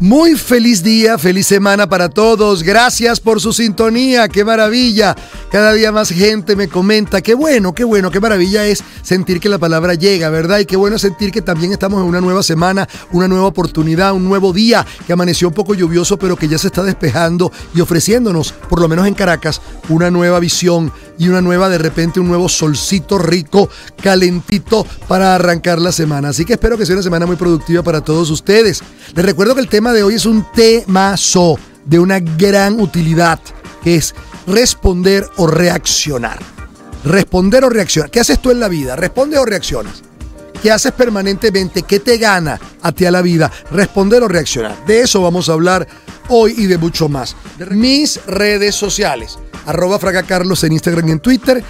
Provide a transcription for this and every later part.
Muy feliz día, feliz semana para todos. Gracias por su sintonía, qué maravilla. Cada día más gente me comenta, qué bueno, qué bueno, qué maravilla es sentir que la palabra llega, ¿verdad? Y qué bueno sentir que también estamos en una nueva semana, una nueva oportunidad, un nuevo día que amaneció un poco lluvioso, pero que ya se está despejando y ofreciéndonos, por lo menos en Caracas, una nueva visión y una nueva, de repente, un nuevo solcito rico, calentito para arrancar la semana. Así que espero que sea una semana muy productiva para todos ustedes. Les recuerdo que el tema de hoy es un temazo de una gran utilidad, que es responder o reaccionar. Responder o reaccionar. ¿Qué haces tú en la vida? Responde o reaccionas? ¿Qué haces permanentemente? ¿Qué te gana a ti a la vida? ¿Responder o reaccionar? De eso vamos a hablar hoy y de mucho más. Mis redes sociales. Arroba Fraga Carlos en Instagram y en Twitter.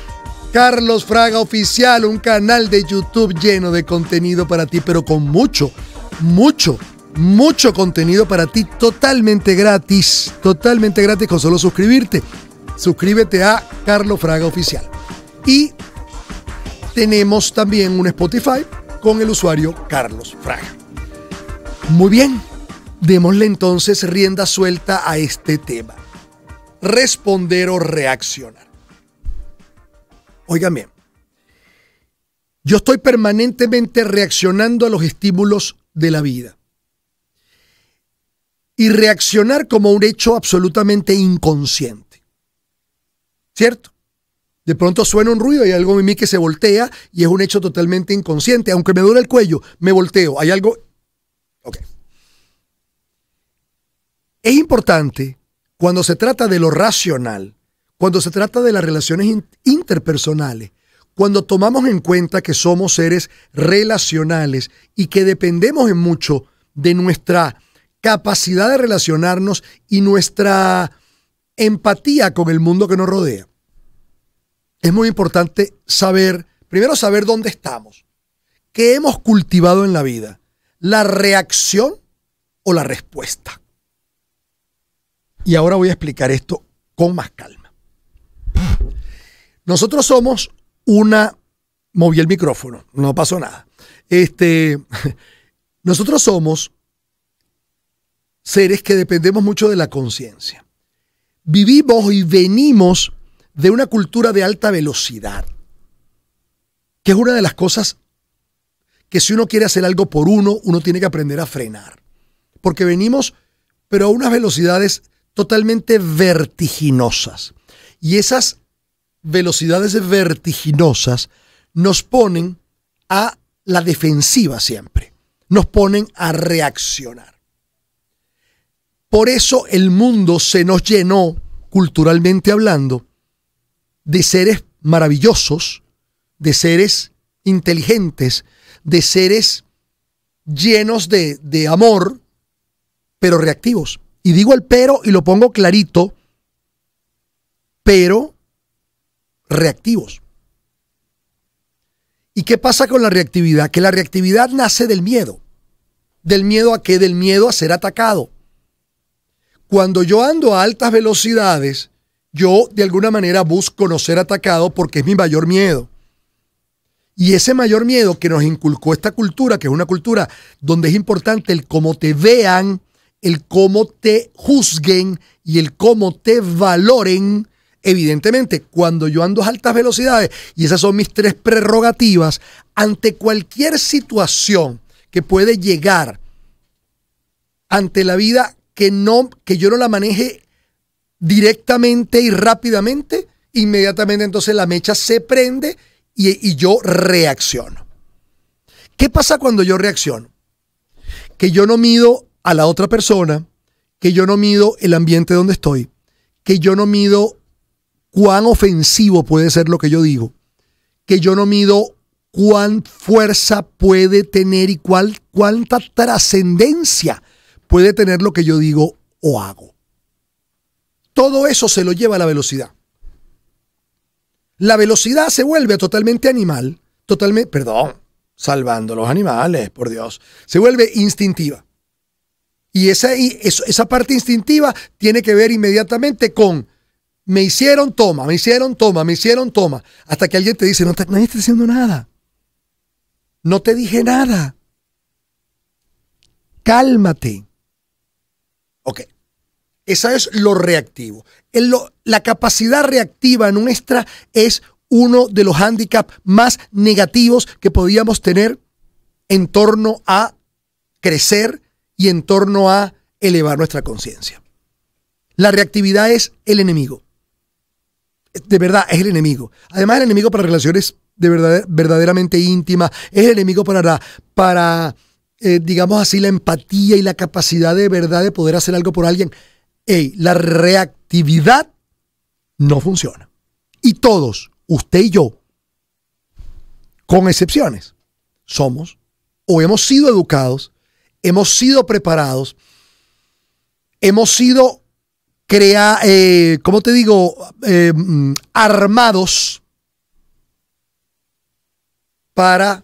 Carlos Fraga Oficial, un canal de YouTube lleno de contenido para ti, pero con mucho, mucho mucho contenido para ti totalmente gratis. Totalmente gratis con solo suscribirte. Suscríbete a Carlos Fraga Oficial. Y tenemos también un Spotify con el usuario Carlos Fraga. Muy bien, démosle entonces rienda suelta a este tema. Responder o reaccionar. Óigame, yo estoy permanentemente reaccionando a los estímulos de la vida y reaccionar como un hecho absolutamente inconsciente. ¿Cierto? De pronto suena un ruido, y algo en mí que se voltea y es un hecho totalmente inconsciente. Aunque me duele el cuello, me volteo. Hay algo... Ok. Es importante cuando se trata de lo racional, cuando se trata de las relaciones interpersonales, cuando tomamos en cuenta que somos seres relacionales y que dependemos en mucho de nuestra capacidad de relacionarnos y nuestra empatía con el mundo que nos rodea. Es muy importante saber, primero saber dónde estamos, qué hemos cultivado en la vida, la reacción o la respuesta. Y ahora voy a explicar esto con más calma. Nosotros somos una... Moví el micrófono, no pasó nada. Este, nosotros somos seres que dependemos mucho de la conciencia. Vivimos y venimos de una cultura de alta velocidad, que es una de las cosas que si uno quiere hacer algo por uno, uno tiene que aprender a frenar, porque venimos, pero a unas velocidades totalmente vertiginosas. Y esas velocidades vertiginosas nos ponen a la defensiva siempre, nos ponen a reaccionar. Por eso el mundo se nos llenó, culturalmente hablando, de seres maravillosos, de seres inteligentes, de seres llenos de, amor, pero reactivos. Y digo el pero y lo pongo clarito, pero reactivos. ¿Y qué pasa con la reactividad? Que la reactividad nace del miedo. ¿Del miedo a qué? Del miedo a ser atacado. Cuando yo ando a altas velocidades, yo de alguna manera busco no ser atacado porque es mi mayor miedo. Y ese mayor miedo que nos inculcó esta cultura, que es una cultura donde es importante el cómo te vean, el cómo te juzguen y el cómo te valoren, evidentemente, cuando yo ando a altas velocidades, y esas son mis tres prerrogativas, ante cualquier situación que puede llegar ante la vida que, no, que yo no la maneje directamente y rápidamente, inmediatamente entonces la mecha se prende y, y yo reacciono. ¿Qué pasa cuando yo reacciono? Que yo no mido a la otra persona, que yo no mido el ambiente donde estoy, que yo no mido cuán ofensivo puede ser lo que yo digo, que yo no mido cuán fuerza puede tener y cuál, cuánta trascendencia puede tener lo que yo digo o hago. Todo eso se lo lleva la velocidad. La velocidad se vuelve totalmente animal, totalmente, perdón, salvando los animales, por Dios, se vuelve instintiva. Y esa, esa parte instintiva tiene que ver inmediatamente con me hicieron toma, me hicieron toma, me hicieron toma, hasta que alguien te dice, no te, nadie está diciendo nada. No te dije nada. Cálmate. Ok. Esa es lo reactivo. la capacidad reactiva nuestra es uno de los hándicaps más negativos que podíamos tener en torno a crecer y en torno a elevar nuestra conciencia. La reactividad es el enemigo. De verdad, es el enemigo. Además, el enemigo para relaciones de verdad, verdaderamente íntimas, es el enemigo para, para eh, digamos así, la empatía y la capacidad de verdad de poder hacer algo por alguien. y la reactividad no funciona. Y todos, usted y yo, con excepciones, somos o hemos sido educados, hemos sido preparados, hemos sido crea, eh, ¿cómo te digo? Eh, mm, armados para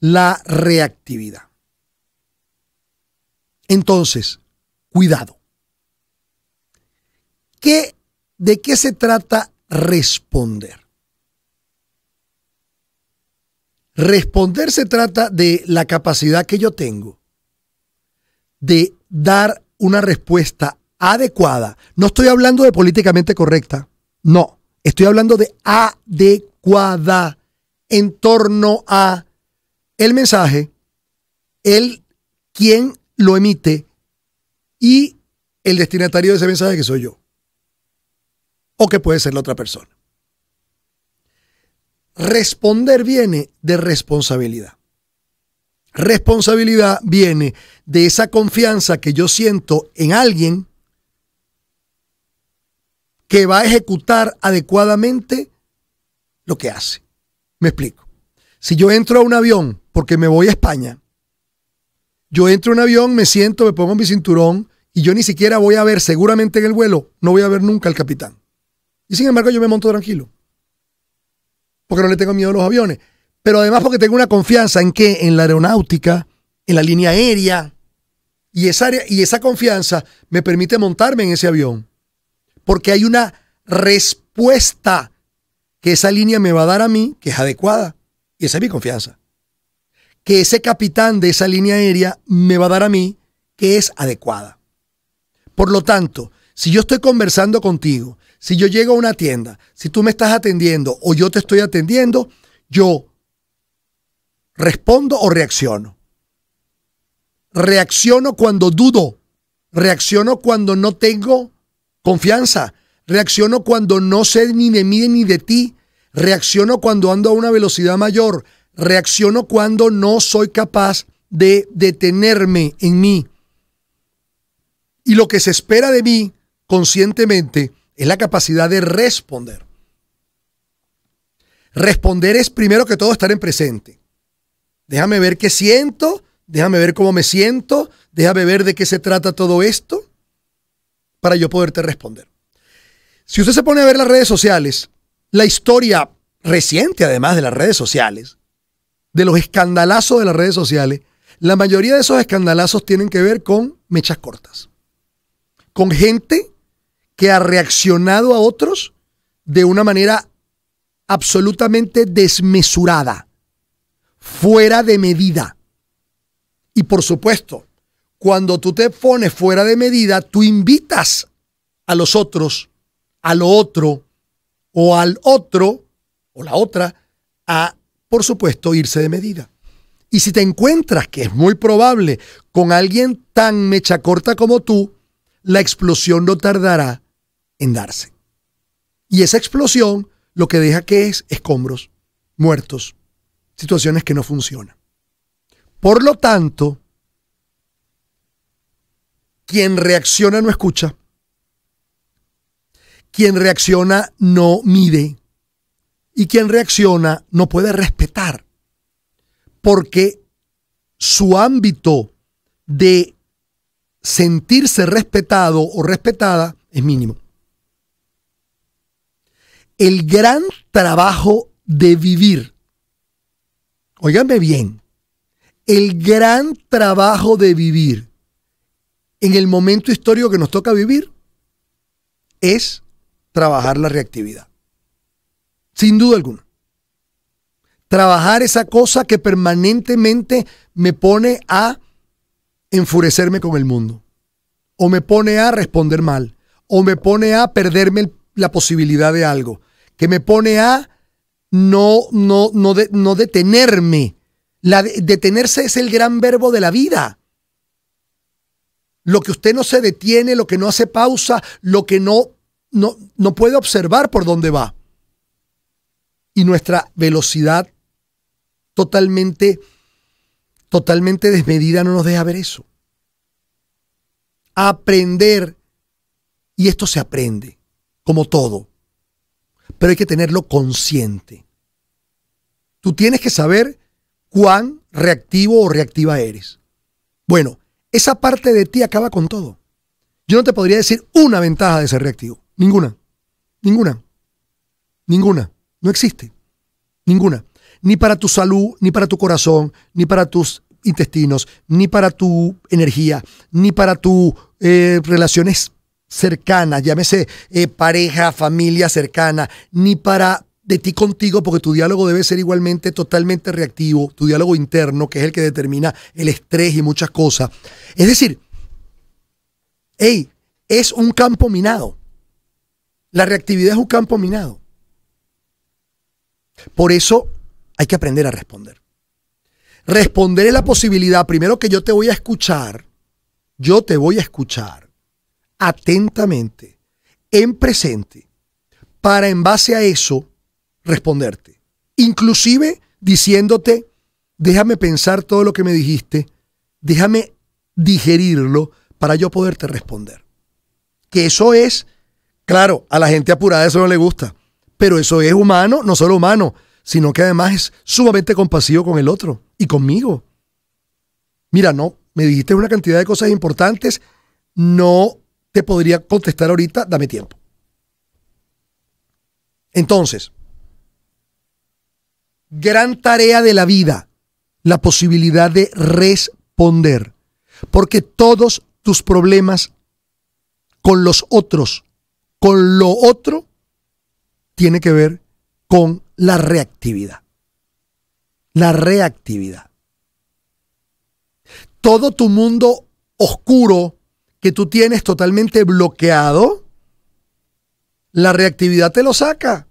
la reactividad. Entonces, cuidado. ¿Qué, ¿De qué se trata responder? Responder se trata de la capacidad que yo tengo de dar una respuesta adecuada. No estoy hablando de políticamente correcta, no. Estoy hablando de adecuada en torno a el mensaje, el quién lo emite y el destinatario de ese mensaje que soy yo. O que puede ser la otra persona. Responder viene de responsabilidad. Responsabilidad viene de esa confianza que yo siento en alguien que va a ejecutar adecuadamente lo que hace. Me explico. Si yo entro a un avión porque me voy a España yo entro en un avión, me siento, me pongo mi cinturón y yo ni siquiera voy a ver, seguramente en el vuelo, no voy a ver nunca al capitán. Y sin embargo yo me monto tranquilo. Porque no le tengo miedo a los aviones. Pero además porque tengo una confianza en que en la aeronáutica, en la línea aérea. Y esa, y esa confianza me permite montarme en ese avión. Porque hay una respuesta que esa línea me va a dar a mí que es adecuada. Y esa es mi confianza que ese capitán de esa línea aérea me va a dar a mí que es adecuada. Por lo tanto, si yo estoy conversando contigo, si yo llego a una tienda, si tú me estás atendiendo o yo te estoy atendiendo, yo respondo o reacciono. Reacciono cuando dudo, reacciono cuando no tengo confianza, reacciono cuando no sé ni de mí ni de ti, reacciono cuando ando a una velocidad mayor, Reacciono cuando no soy capaz de detenerme en mí. Y lo que se espera de mí conscientemente es la capacidad de responder. Responder es primero que todo estar en presente. Déjame ver qué siento, déjame ver cómo me siento, déjame ver de qué se trata todo esto para yo poderte responder. Si usted se pone a ver las redes sociales, la historia reciente además de las redes sociales, de los escandalazos de las redes sociales, la mayoría de esos escandalazos tienen que ver con mechas cortas. Con gente que ha reaccionado a otros de una manera absolutamente desmesurada, fuera de medida. Y por supuesto, cuando tú te pones fuera de medida, tú invitas a los otros, a lo otro, o al otro, o la otra, a por supuesto, irse de medida. Y si te encuentras, que es muy probable, con alguien tan mecha corta como tú, la explosión no tardará en darse. Y esa explosión lo que deja que es escombros, muertos, situaciones que no funcionan. Por lo tanto, quien reacciona no escucha. Quien reacciona no mide. Y quien reacciona no puede respetar porque su ámbito de sentirse respetado o respetada es mínimo. El gran trabajo de vivir, oiganme bien, el gran trabajo de vivir en el momento histórico que nos toca vivir es trabajar la reactividad sin duda alguna. Trabajar esa cosa que permanentemente me pone a enfurecerme con el mundo, o me pone a responder mal, o me pone a perderme la posibilidad de algo, que me pone a no, no, no, detenerme. detenerse es el gran verbo de la vida. Lo que usted no se detiene, lo que no hace pausa, lo que no, no, no puede observar por dónde va y nuestra velocidad totalmente, totalmente desmedida no nos deja ver eso. Aprender, y esto se aprende, como todo, pero hay que tenerlo consciente. Tú tienes que saber cuán reactivo o reactiva eres. Bueno, esa parte de ti acaba con todo. Yo no te podría decir una ventaja de ser reactivo. Ninguna. Ninguna. Ninguna. No existe. Ninguna. Ni para tu salud, ni para tu corazón, ni para tus intestinos, ni para tu energía, ni para tus eh, relaciones cercanas, llámese eh, pareja, familia cercana, ni para de ti contigo, porque tu diálogo debe ser igualmente totalmente reactivo, tu diálogo interno, que es el que determina el estrés y muchas cosas. Es decir, es un campo minado. La reactividad es un campo minado. Por eso hay que aprender a responder. Responder es la posibilidad, primero que yo te voy a escuchar, yo te voy a escuchar atentamente, en presente, para en base a eso responderte. Inclusive diciéndote, déjame pensar todo lo que me dijiste, déjame digerirlo para yo poderte responder. Que eso es, claro, a la gente apurada eso no le gusta. Pero eso es humano, no solo humano, sino que además es sumamente compasivo con el otro y conmigo. Mira, no, me dijiste una cantidad de cosas importantes, no te podría contestar ahorita, dame tiempo. Entonces, gran tarea de la vida, la posibilidad de responder, porque todos tus problemas con los otros, con lo otro, tiene que ver con la reactividad. La reactividad. Todo tu mundo oscuro que tú tienes totalmente bloqueado, la reactividad te lo saca.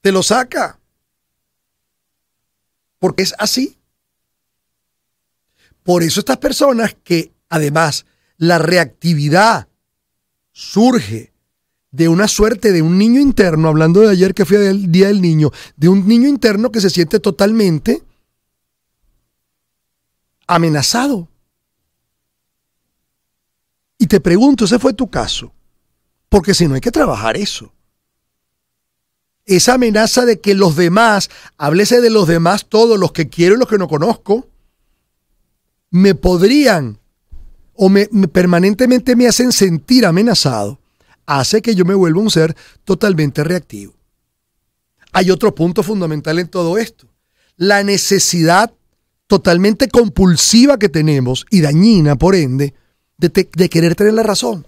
Te lo saca. Porque es así. Por eso estas personas que además la reactividad surge de una suerte de un niño interno, hablando de ayer que fue el Día del Niño, de un niño interno que se siente totalmente amenazado. Y te pregunto, ese fue tu caso, porque si no hay que trabajar eso. Esa amenaza de que los demás, háblese de los demás todos, los que quiero y los que no conozco, me podrían o me, permanentemente me hacen sentir amenazado hace que yo me vuelva un ser totalmente reactivo. Hay otro punto fundamental en todo esto. La necesidad totalmente compulsiva que tenemos y dañina, por ende, de, querer tener la razón.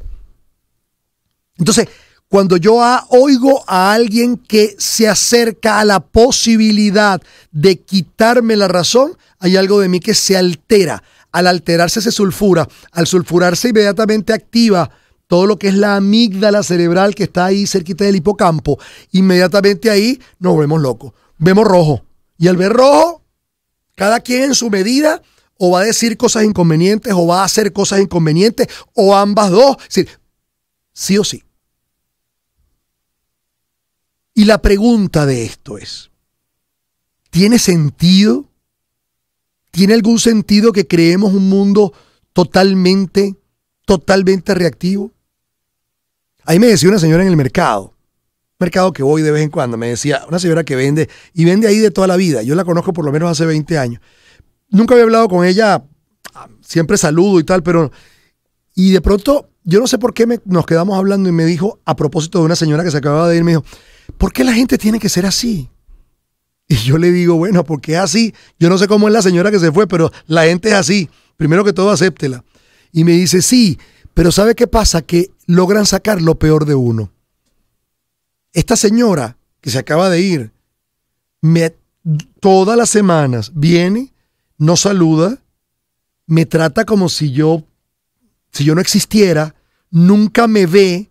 Entonces, cuando yo oigo a alguien que se acerca a la posibilidad de quitarme la razón, hay algo de mí que se altera. Al alterarse se sulfura, al sulfurarse inmediatamente activa todo lo que es la amígdala cerebral que está ahí cerquita del hipocampo, inmediatamente ahí nos vemos locos, vemos rojo. Y al ver rojo, cada quien en su medida o va a decir cosas inconvenientes o va a hacer cosas inconvenientes o ambas dos, sí o sí. Y la pregunta de esto es, ¿tiene sentido? ¿Tiene algún sentido que creemos un mundo totalmente, totalmente reactivo? Ahí me decía una señora en el mercado, mercado que voy de vez en cuando, me decía, una señora que vende, y vende ahí de toda la vida, yo la conozco por lo menos hace 20 años. Nunca había hablado con ella, ah, siempre saludo y tal, pero... Y de pronto, yo no sé por qué nos quedamos hablando y me dijo, a propósito de una señora que se acababa de ir, me dijo, ¿por qué la gente tiene que ser así? Y yo le digo, bueno, porque es así. Yo no sé cómo es la señora que se fue, pero la gente es así. Primero que todo, acéptela. Y me dice, sí, pero ¿sabe qué pasa? Que logran sacar lo peor de uno. Esta señora que se acaba de ir, me, todas las semanas viene, no saluda, me trata como si yo, si yo no existiera, nunca me ve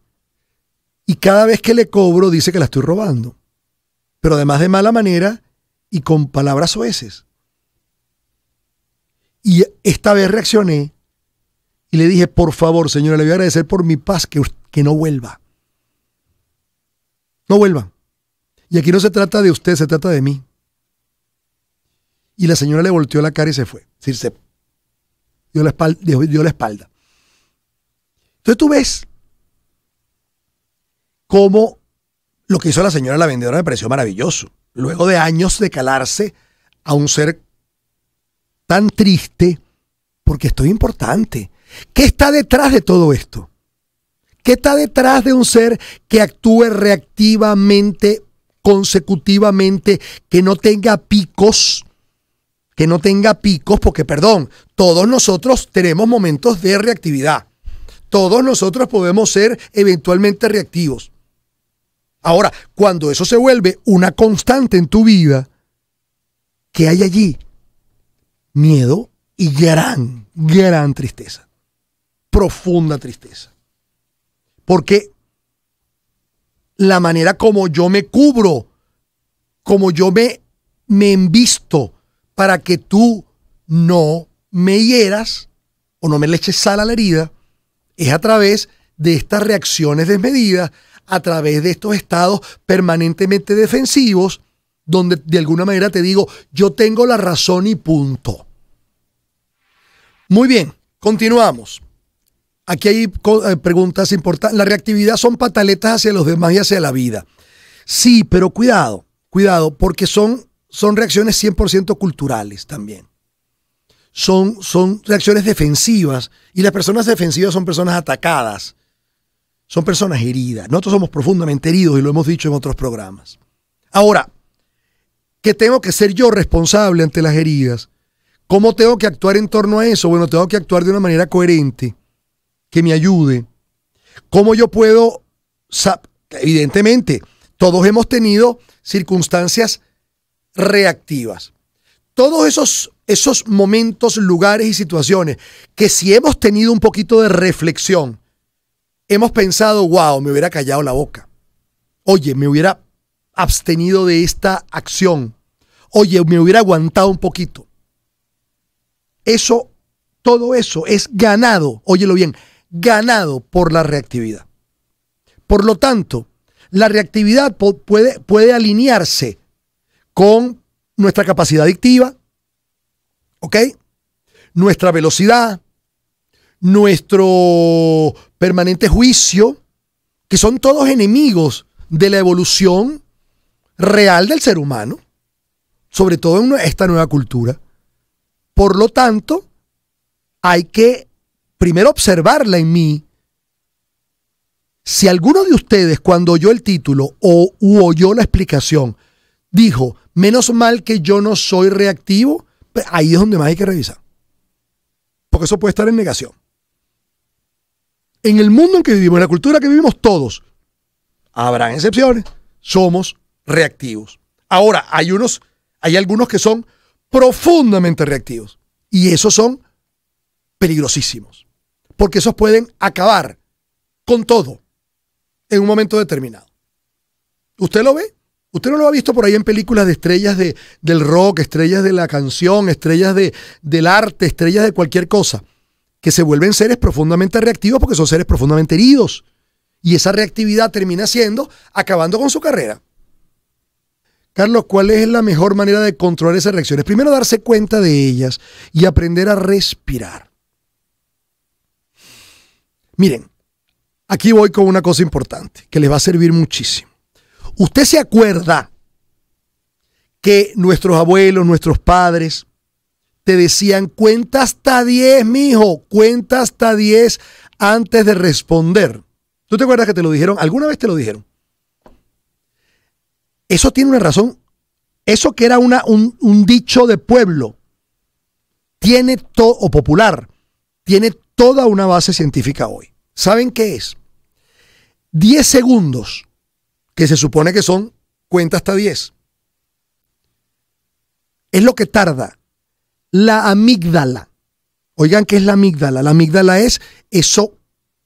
y cada vez que le cobro dice que la estoy robando. Pero además de mala manera y con palabras oeces. Y esta vez reaccioné y le dije, por favor, señora, le voy a agradecer por mi paz que, que no vuelva. No vuelva. Y aquí no se trata de usted, se trata de mí. Y la señora le volteó la cara y se fue. decir, se dio la espalda. la espalda. Entonces tú ves cómo lo que hizo la señora la vendedora me pareció maravilloso. Luego de años de calarse a un ser tan triste, porque estoy importante. ¿Qué está detrás de todo esto? ¿Qué está detrás de un ser que actúe reactivamente, consecutivamente, que no tenga picos? Que no tenga picos, porque perdón, todos nosotros tenemos momentos de reactividad. Todos nosotros podemos ser eventualmente reactivos. Ahora, cuando eso se vuelve una constante en tu vida, ¿qué hay allí? Miedo y gran, gran tristeza profunda tristeza. Porque la manera como yo me cubro, como yo me, me envisto para que tú no me hieras o no me le eches sal a la herida, es a través de estas reacciones desmedidas, a través de estos estados permanentemente defensivos, donde de alguna manera te digo, yo tengo la razón y punto. Muy bien, continuamos. Aquí hay eh, preguntas importantes. La reactividad son pataletas hacia los demás y hacia la vida. Sí, pero cuidado, cuidado, porque son, son reacciones 100% culturales también. Son, son reacciones defensivas y las personas defensivas son personas atacadas, son personas heridas. Nosotros somos profundamente heridos y lo hemos dicho en otros programas. Ahora, ¿qué tengo que ser yo responsable ante las heridas? ¿Cómo tengo que actuar en torno a eso? Bueno, tengo que actuar de una manera coherente que me ayude. ¿Cómo yo puedo? Evidentemente, todos hemos tenido circunstancias reactivas. Todos esos, esos momentos, lugares y situaciones que si hemos tenido un poquito de reflexión, hemos pensado, wow, me hubiera callado la boca. Oye, me hubiera abstenido de esta acción. Oye, me hubiera aguantado un poquito. Eso, todo eso es ganado, óyelo bien, ganado por la reactividad. Por lo tanto, la reactividad puede, puede alinearse con nuestra capacidad adictiva, ¿ok? Nuestra velocidad, nuestro permanente juicio, que son todos enemigos de la evolución real del ser humano, sobre todo en esta nueva cultura. Por lo tanto, hay que primero observarla en mí. Si alguno de ustedes cuando oyó el título o oyó la explicación dijo, menos mal que yo no soy reactivo, pues ahí es donde más hay que revisar. Porque eso puede estar en negación. En el mundo en que vivimos, en la cultura que vivimos todos, habrán excepciones, somos reactivos. Ahora, hay unos, hay algunos que son profundamente reactivos y esos son peligrosísimos porque esos pueden acabar con todo en un momento determinado. ¿Usted lo ve? ¿Usted no lo ha visto por ahí en películas de estrellas de, del rock, estrellas de la canción, estrellas de, del arte, estrellas de cualquier cosa? Que se vuelven seres profundamente reactivos porque son seres profundamente heridos. Y esa reactividad termina siendo acabando con su carrera. Carlos, ¿cuál es la mejor manera de controlar esas reacciones? Primero darse cuenta de ellas y aprender a respirar. Miren, aquí voy con una cosa importante que les va a servir muchísimo. ¿Usted se acuerda que nuestros abuelos, nuestros padres, te decían, cuenta hasta 10, mijo, cuenta hasta 10 antes de responder? ¿Tú te acuerdas que te lo dijeron? ¿Alguna vez te lo dijeron? Eso tiene una razón. Eso que era una, un, dicho de pueblo, tiene todo, o popular, tiene toda una base científica hoy. ¿Saben qué es? 10 segundos, que se supone que son cuenta hasta 10. Es lo que tarda la amígdala. Oigan, ¿qué es la amígdala? La amígdala es eso,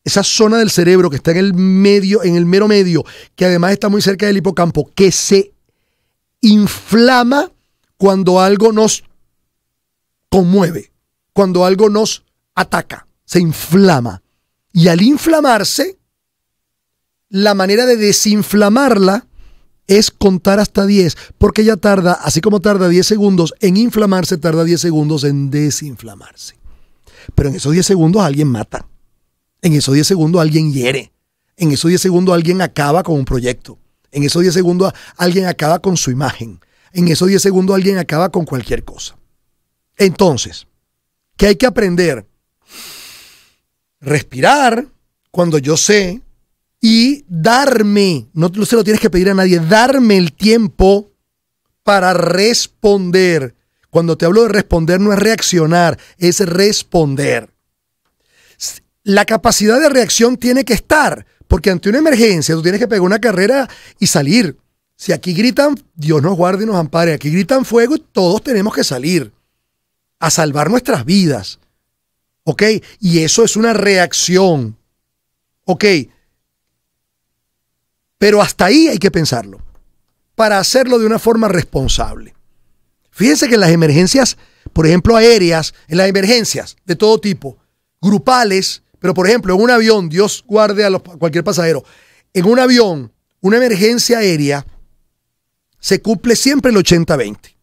esa zona del cerebro que está en el medio, en el mero medio, que además está muy cerca del hipocampo, que se inflama cuando algo nos conmueve, cuando algo nos ataca, se inflama. Y al inflamarse, la manera de desinflamarla es contar hasta 10, porque ella tarda, así como tarda 10 segundos en inflamarse, tarda 10 segundos en desinflamarse. Pero en esos 10 segundos alguien mata. En esos 10 segundos alguien hiere. En esos 10 segundos alguien acaba con un proyecto. En esos 10 segundos alguien acaba con su imagen. En esos 10 segundos alguien acaba con cualquier cosa. Entonces, ¿qué hay que aprender? respirar cuando yo sé y darme, no se lo tienes que pedir a nadie, darme el tiempo para responder. Cuando te hablo de responder no es reaccionar, es responder. La capacidad de reacción tiene que estar, porque ante una emergencia tú tienes que pegar una carrera y salir. Si aquí gritan, Dios nos guarde y nos ampare, aquí gritan fuego y todos tenemos que salir a salvar nuestras vidas. ¿Ok? Y eso es una reacción. ¿Ok? Pero hasta ahí hay que pensarlo, para hacerlo de una forma responsable. Fíjense que en las emergencias, por ejemplo, aéreas, en las emergencias de todo tipo, grupales, pero por ejemplo, en un avión, Dios guarde a, cualquier pasajero, en un avión, una emergencia aérea, se cumple siempre el 80-20.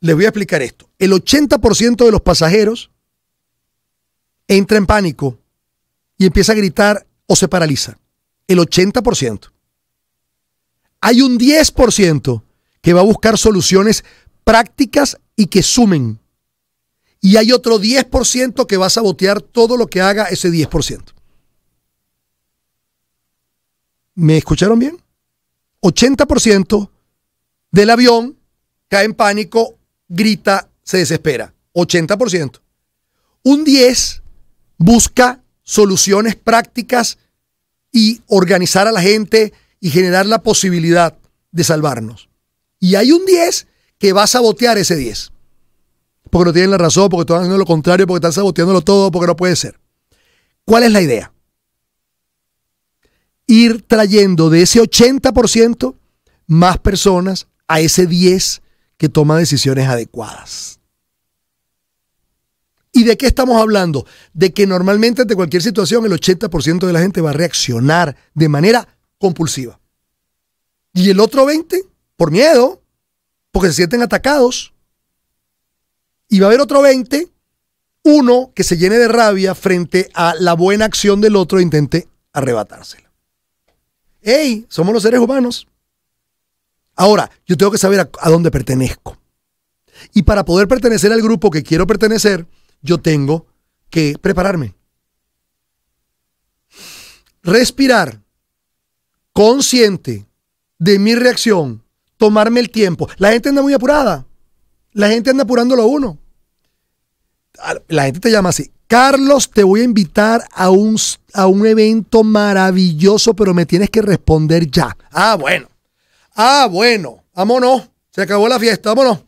Les voy a explicar esto. El 80% de los pasajeros entra en pánico y empieza a gritar o se paraliza. El 80%. Hay un 10% que va a buscar soluciones prácticas y que sumen. Y hay otro 10% que va a sabotear todo lo que haga ese 10%. ¿Me escucharon bien? 80% del avión cae en pánico, grita, se desespera. 80%. Un 10 busca soluciones prácticas y organizar a la gente y generar la posibilidad de salvarnos. Y hay un 10 que va a sabotear ese 10. Porque no tienen la razón, porque están haciendo lo contrario, porque están saboteándolo todo, porque no puede ser. ¿Cuál es la idea? Ir trayendo de ese 80% más personas a ese 10 que toma decisiones adecuadas. ¿Y de qué estamos hablando? De que normalmente ante cualquier situación el 80% de la gente va a reaccionar de manera compulsiva. Y el otro 20% por miedo, porque se sienten atacados. Y va a haber otro 20%, uno que se llene de rabia frente a la buena acción del otro e intente arrebatársela. ¡Ey! Somos los seres humanos. Ahora, yo tengo que saber a, a dónde pertenezco. Y para poder pertenecer al grupo que quiero pertenecer, yo tengo que prepararme. Respirar consciente de mi reacción, tomarme el tiempo. La gente anda muy apurada. La gente anda apurándolo a uno. La gente te llama así. Carlos, te voy a invitar a un, a un evento maravilloso, pero me tienes que responder ya. Ah, bueno. Ah, bueno. Vámonos. Se acabó la fiesta. Vámonos.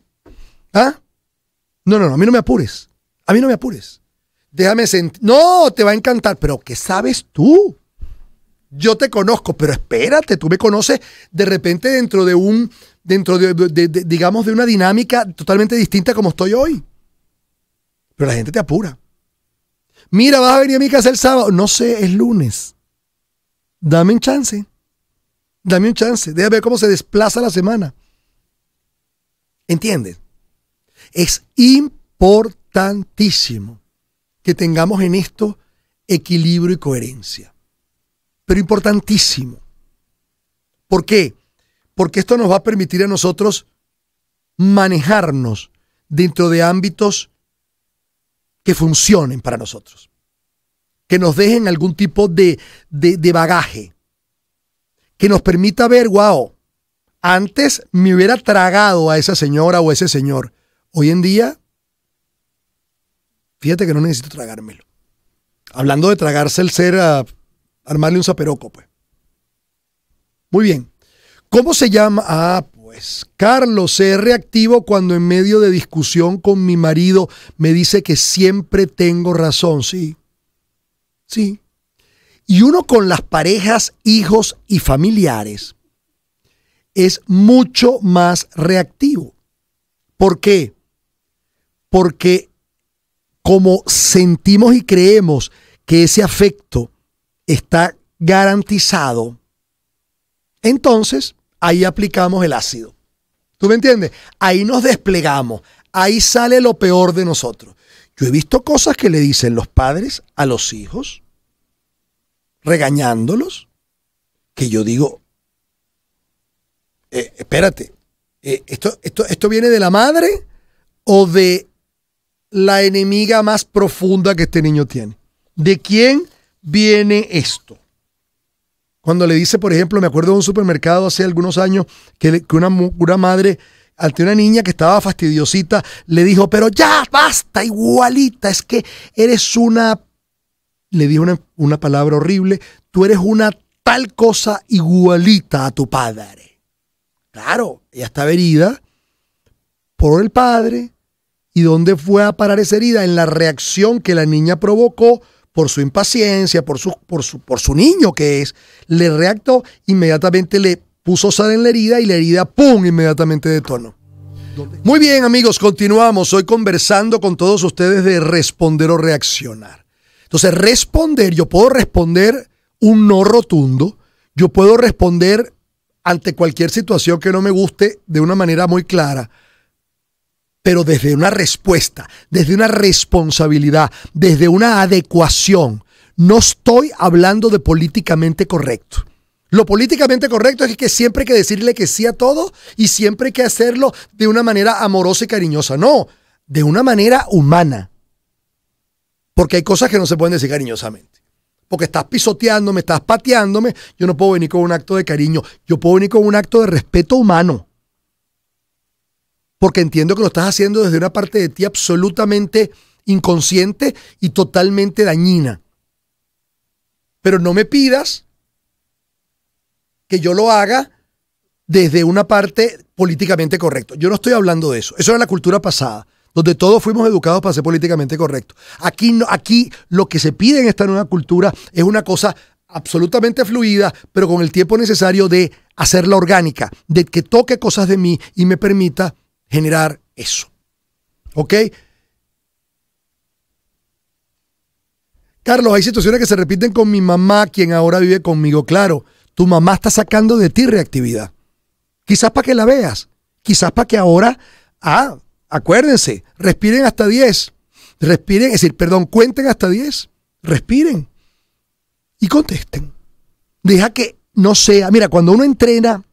¿Ah? No, no, no. A mí no me apures. A mí no me apures. Déjame sentir. No, te va a encantar, pero ¿qué sabes tú? Yo te conozco, pero espérate, tú me conoces de repente dentro de un, dentro de, digamos, de una dinámica totalmente distinta como estoy hoy. Pero la gente te apura. Mira, vas a venir a mi casa el sábado. No sé, es lunes. Dame un chance. Dame un chance. Déjame ver cómo se desplaza la semana. ¿Entiendes? Es importante importantísimo que tengamos en esto equilibrio y coherencia. Pero importantísimo. ¿Por qué? Porque esto nos va a permitir a nosotros manejarnos dentro de ámbitos que funcionen para nosotros, que nos dejen algún tipo de, de, bagaje, que nos permita ver, wow, antes me hubiera tragado a esa señora o ese señor, hoy en día Fíjate que no necesito tragármelo. Hablando de tragarse el ser, a ah, armarle un zaperoco, pues. Muy bien. ¿Cómo se llama? Ah, pues, Carlos, es reactivo cuando en medio de discusión con mi marido me dice que siempre tengo razón, sí. Sí. Y uno con las parejas, hijos y familiares es mucho más reactivo. ¿Por qué? Porque como sentimos y creemos que ese afecto está garantizado, entonces ahí aplicamos el ácido. ¿Tú me entiendes? Ahí nos desplegamos, ahí sale lo peor de nosotros. Yo he visto cosas que le dicen los padres a los hijos, regañándolos, que yo digo, eh, espérate, eh, esto, esto, ¿esto viene de la madre o de la enemiga más profunda que este niño tiene. ¿De quién viene esto? Cuando le dice, por ejemplo, me acuerdo de un supermercado hace algunos años que, una, madre ante una niña que estaba fastidiosita, le dijo, pero ya, basta, igualita, es que eres una, le dijo una, una, palabra horrible, tú eres una tal cosa igualita a tu padre. Claro, ella está herida por el padre, ¿Y dónde fue a parar esa herida? En la reacción que la niña provocó por su impaciencia, por su, por por su niño que es. Le reactó, inmediatamente le puso sal en la herida y la herida, ¡pum!, inmediatamente detonó. Muy bien amigos, continuamos hoy conversando con todos ustedes de responder o reaccionar. Entonces, responder, yo puedo responder un no rotundo, yo puedo responder ante cualquier situación que no me guste de una manera muy clara pero desde una respuesta, desde una responsabilidad, desde una adecuación. No estoy hablando de políticamente correcto. Lo políticamente correcto es que siempre hay que decirle que sí a todo y siempre hay que hacerlo de una manera amorosa y cariñosa. No, de una manera humana. Porque hay cosas que no se pueden decir cariñosamente. Porque estás pisoteándome, estás pateándome. Yo no puedo venir con un acto de cariño. Yo puedo venir con un acto de respeto humano porque entiendo que lo estás haciendo desde una parte de ti absolutamente inconsciente y totalmente dañina. Pero no me pidas que yo lo haga desde una parte políticamente correcta. Yo no estoy hablando de eso. Eso era la cultura pasada, donde todos fuimos educados para ser políticamente correcto. Aquí, aquí lo que se pide en esta nueva cultura es una cosa absolutamente fluida, pero con el tiempo necesario de hacerla orgánica, de que toque cosas de mí y me permita generar eso. ¿Ok? Carlos, hay situaciones que se repiten con mi mamá, quien ahora vive conmigo. Claro, tu mamá está sacando de ti reactividad. Quizás para que la veas. Quizás para que ahora, ah, acuérdense, respiren hasta 10. Respiren, es decir, perdón, cuenten hasta 10. Respiren y contesten. Deja que no sea. Mira, cuando uno entrena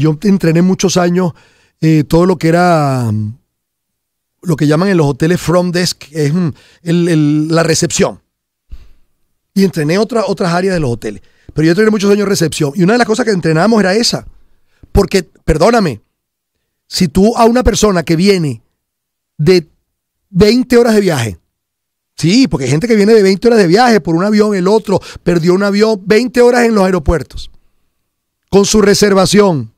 yo entrené muchos años eh, todo lo que era lo que llaman en los hoteles front desk, es mm, la recepción. Y entrené otra, otras áreas de los hoteles. Pero yo entrené muchos años recepción. Y una de las cosas que entrenábamos era esa. Porque, perdóname, si tú a una persona que viene de 20 horas de viaje, sí, porque hay gente que viene de 20 horas de viaje por un avión, el otro perdió un avión, 20 horas en los aeropuertos, con su reservación,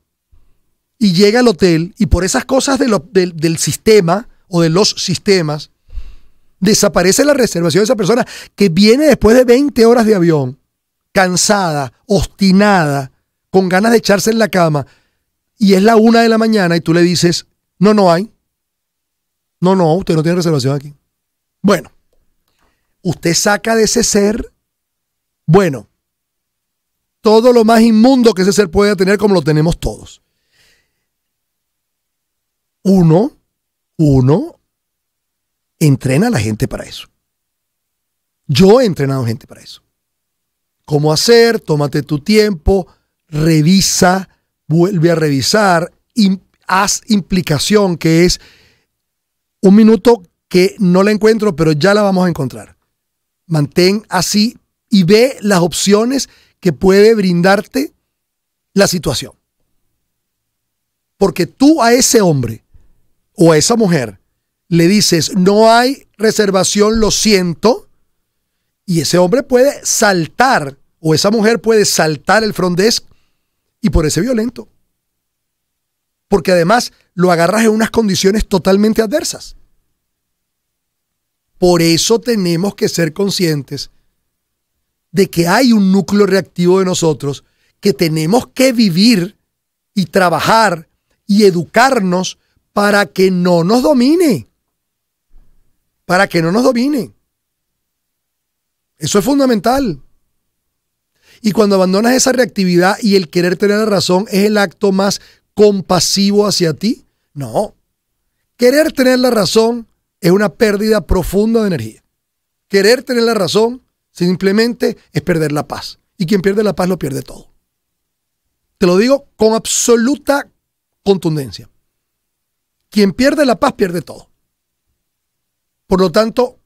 y llega al hotel y por esas cosas del sistema o de los sistemas, desaparece la reservación de esa persona que viene después de 20 horas de avión, cansada, obstinada, con ganas de echarse en la cama, y es la una de la mañana y tú le dices, no, no hay. No, no, usted no tiene reservación aquí. Bueno, usted saca de ese ser, bueno, todo lo más inmundo que ese ser pueda tener como lo tenemos todos uno, uno entrena a la gente para eso. Yo he entrenado gente para eso. Cómo hacer, tómate tu tiempo, revisa, vuelve a revisar, haz implicación, que es un minuto que no la encuentro, pero ya la vamos a encontrar. Mantén así y ve las opciones que puede brindarte la situación. Porque tú a ese hombre o a esa mujer le dices, no hay reservación, lo siento, y ese hombre puede saltar o esa mujer puede saltar el front desk y por ese violento. Porque además lo agarras en unas condiciones totalmente adversas. Por eso tenemos que ser conscientes de que hay un núcleo reactivo de nosotros que tenemos que vivir y trabajar y educarnos para que no nos domine. Para que no nos domine. Eso es fundamental. Y cuando abandonas esa reactividad y el querer tener la razón es el acto más compasivo hacia ti, no. Querer tener la razón es una pérdida profunda de energía. Querer tener la razón simplemente es perder la paz. Y quien pierde la paz lo pierde todo. Te lo digo con absoluta contundencia. Quien pierde la paz pierde todo. Por lo tanto,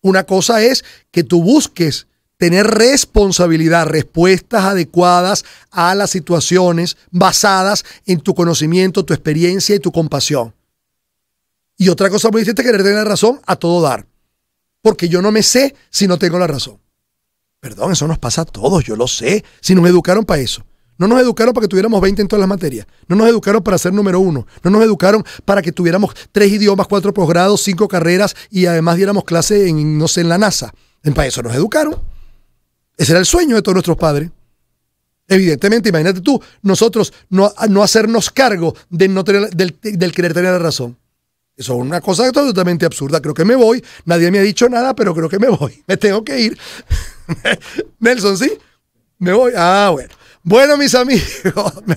una cosa es que tú busques tener responsabilidad, respuestas adecuadas a las situaciones basadas en tu conocimiento, tu experiencia y tu compasión. Y otra cosa muy distinta es querer tener la razón a todo dar. Porque yo no me sé si no tengo la razón. Perdón, eso nos pasa a todos, yo lo sé, si nos educaron para eso. No nos educaron para que tuviéramos 20 en todas las materias. No nos educaron para ser número uno. No nos educaron para que tuviéramos tres idiomas, cuatro posgrados, cinco carreras y además diéramos clase en, no sé, en la NASA. En para eso nos educaron. Ese era el sueño de todos nuestros padres. Evidentemente, imagínate tú, nosotros no, no hacernos cargo de no del, del querer tener la razón. Eso es una cosa totalmente absurda. Creo que me voy. Nadie me ha dicho nada, pero creo que me voy. Me tengo que ir. Nelson, ¿sí? Me voy. Ah, bueno. Bueno, mis amigos, me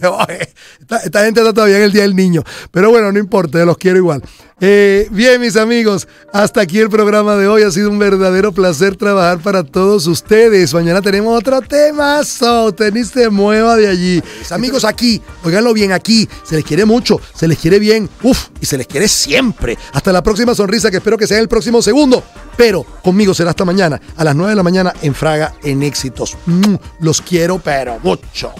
Esta, esta gente está todavía en el Día del Niño. Pero bueno, no importa, los quiero igual. Eh, bien, mis amigos, hasta aquí el programa de hoy. Ha sido un verdadero placer trabajar para todos ustedes. Mañana tenemos otro temazo. teniste mueva de allí. Mis amigos, aquí, oiganlo bien, aquí. Se les quiere mucho, se les quiere bien. uff y se les quiere siempre. Hasta la próxima sonrisa, que espero que sea el próximo segundo. Pero conmigo será hasta mañana, a las 9 de la mañana en Fraga en Éxitos. Mm, los quiero, pero mucho.